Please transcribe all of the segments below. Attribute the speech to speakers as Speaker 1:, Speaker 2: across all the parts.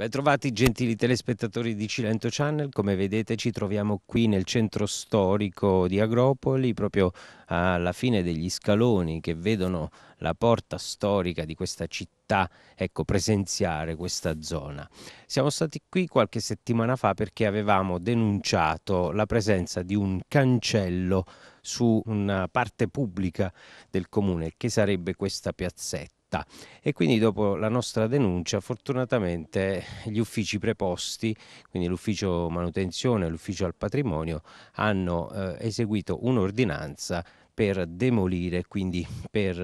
Speaker 1: Bentrovati gentili telespettatori di Cilento Channel, come vedete ci troviamo qui nel centro storico di Agropoli, proprio alla fine degli scaloni che vedono la porta storica di questa città, ecco, presenziare questa zona. Siamo stati qui qualche settimana fa perché avevamo denunciato la presenza di un cancello su una parte pubblica del comune, che sarebbe questa piazzetta città e quindi dopo la nostra denuncia fortunatamente gli uffici preposti, quindi l'ufficio manutenzione e l'ufficio al patrimonio hanno eh, eseguito un'ordinanza per demolire, quindi per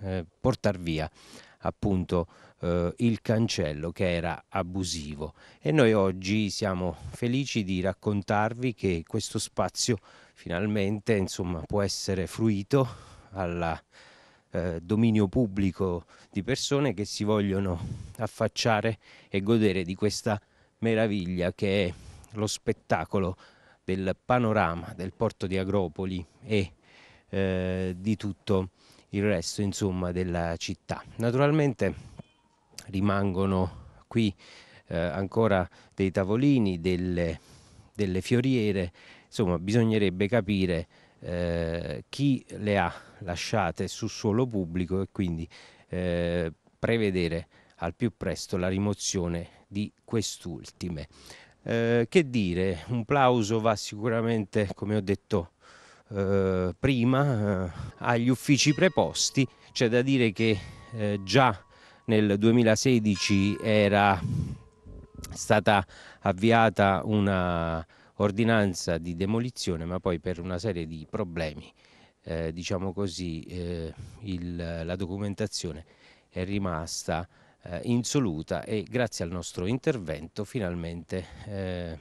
Speaker 1: eh, portar via appunto eh, il cancello che era abusivo e noi oggi siamo felici di raccontarvi che questo spazio finalmente insomma può essere fruito alla eh, dominio pubblico di persone che si vogliono affacciare e godere di questa meraviglia che è lo spettacolo del panorama del porto di Agropoli e eh, di tutto il resto insomma, della città. Naturalmente rimangono qui eh, ancora dei tavolini, delle, delle fioriere, insomma bisognerebbe capire eh, chi le ha lasciate su suolo pubblico e quindi eh, prevedere al più presto la rimozione di quest'ultime. Eh, che dire, un plauso va sicuramente, come ho detto eh, prima, eh, agli uffici preposti, c'è da dire che già nel 2016 era stata avviata una ordinanza di demolizione, ma poi per una serie di problemi, eh, diciamo così, eh, il, la documentazione è rimasta eh, insoluta e grazie al nostro intervento finalmente eh,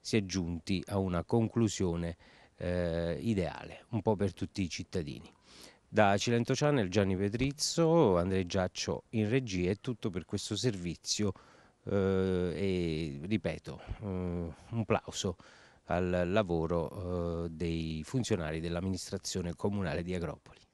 Speaker 1: si è giunti a una conclusione eh, ideale, un po' per tutti i cittadini. Da Cilento Channel Gianni Petrizzo, Andrea Giaccio in regia è tutto per questo servizio eh, e ripeto, eh, un plauso al lavoro eh, dei funzionari dell'amministrazione comunale di Agropoli.